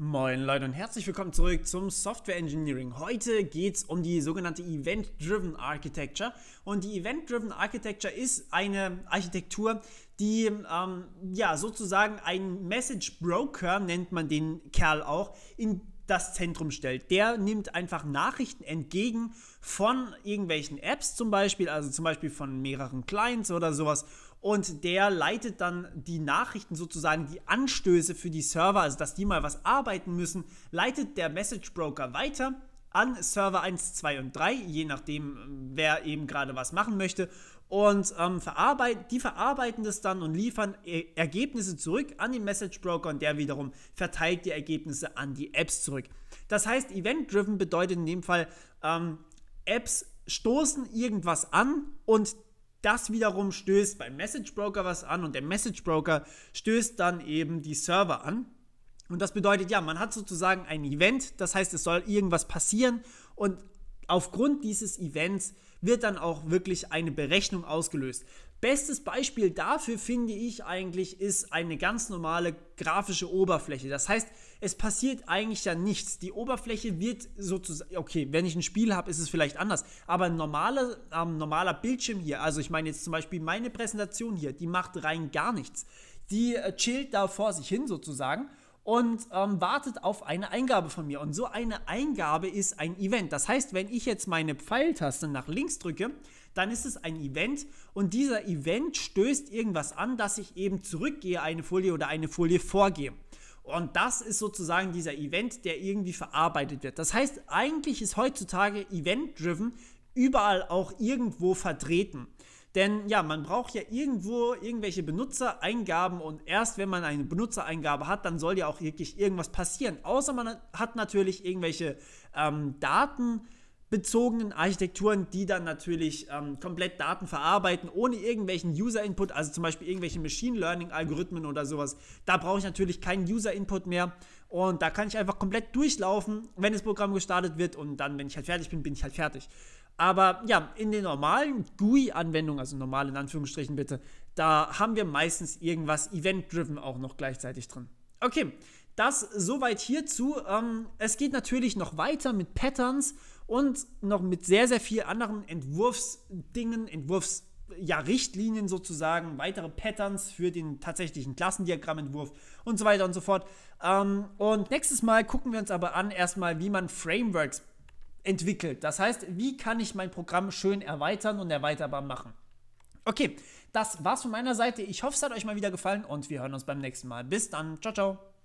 Moin Leute und herzlich willkommen zurück zum Software Engineering. Heute geht es um die sogenannte Event-Driven Architecture. Und die Event-Driven Architecture ist eine Architektur, die ähm, ja sozusagen ein Message Broker nennt man den Kerl auch, in das Zentrum stellt. Der nimmt einfach Nachrichten entgegen von irgendwelchen Apps zum Beispiel, also zum Beispiel von mehreren Clients oder sowas. Und der leitet dann die Nachrichten sozusagen, die Anstöße für die Server, also dass die mal was arbeiten müssen, leitet der Message Broker weiter an Server 1, 2 und 3, je nachdem, wer eben gerade was machen möchte und ähm, verarbeit die verarbeiten das dann und liefern e Ergebnisse zurück an den Message Broker und der wiederum verteilt die Ergebnisse an die Apps zurück. Das heißt, Event-Driven bedeutet in dem Fall, ähm, Apps stoßen irgendwas an und das wiederum stößt beim Message Broker was an und der Message Broker stößt dann eben die Server an. Und das bedeutet, ja, man hat sozusagen ein Event, das heißt, es soll irgendwas passieren und aufgrund dieses Events wird dann auch wirklich eine Berechnung ausgelöst. Bestes Beispiel dafür finde ich eigentlich ist eine ganz normale grafische Oberfläche. Das heißt, es passiert eigentlich ja nichts. Die Oberfläche wird sozusagen, okay, wenn ich ein Spiel habe, ist es vielleicht anders, aber ein normaler, ähm, normaler Bildschirm hier, also ich meine jetzt zum Beispiel meine Präsentation hier, die macht rein gar nichts. Die äh, chillt da vor sich hin sozusagen und ähm, wartet auf eine Eingabe von mir. Und so eine Eingabe ist ein Event. Das heißt, wenn ich jetzt meine Pfeiltaste nach links drücke, dann ist es ein Event und dieser Event stößt irgendwas an, dass ich eben zurückgehe eine Folie oder eine Folie vorgehe. Und das ist sozusagen dieser Event, der irgendwie verarbeitet wird. Das heißt, eigentlich ist heutzutage Event-driven überall auch irgendwo vertreten. Denn ja, man braucht ja irgendwo irgendwelche Benutzereingaben und erst wenn man eine Benutzereingabe hat, dann soll ja auch wirklich irgendwas passieren. Außer man hat natürlich irgendwelche ähm, datenbezogenen Architekturen, die dann natürlich ähm, komplett Daten verarbeiten, ohne irgendwelchen User-Input, also zum Beispiel irgendwelche Machine Learning-Algorithmen oder sowas. Da brauche ich natürlich keinen User-Input mehr und da kann ich einfach komplett durchlaufen, wenn das Programm gestartet wird und dann, wenn ich halt fertig bin, bin ich halt fertig. Aber ja, in den normalen GUI-Anwendungen, also normal in Anführungsstrichen bitte, da haben wir meistens irgendwas event-driven auch noch gleichzeitig drin. Okay, das soweit hierzu. Ähm, es geht natürlich noch weiter mit Patterns und noch mit sehr, sehr vielen anderen Entwurfsdingen, Entwurfs- ja, Richtlinien sozusagen, weitere Patterns für den tatsächlichen Klassendiagrammentwurf und so weiter und so fort. Ähm, und nächstes Mal gucken wir uns aber an, erstmal, wie man Frameworks entwickelt. Das heißt, wie kann ich mein Programm schön erweitern und erweiterbar machen? Okay, das war's von meiner Seite. Ich hoffe, es hat euch mal wieder gefallen und wir hören uns beim nächsten Mal. Bis dann. Ciao, ciao.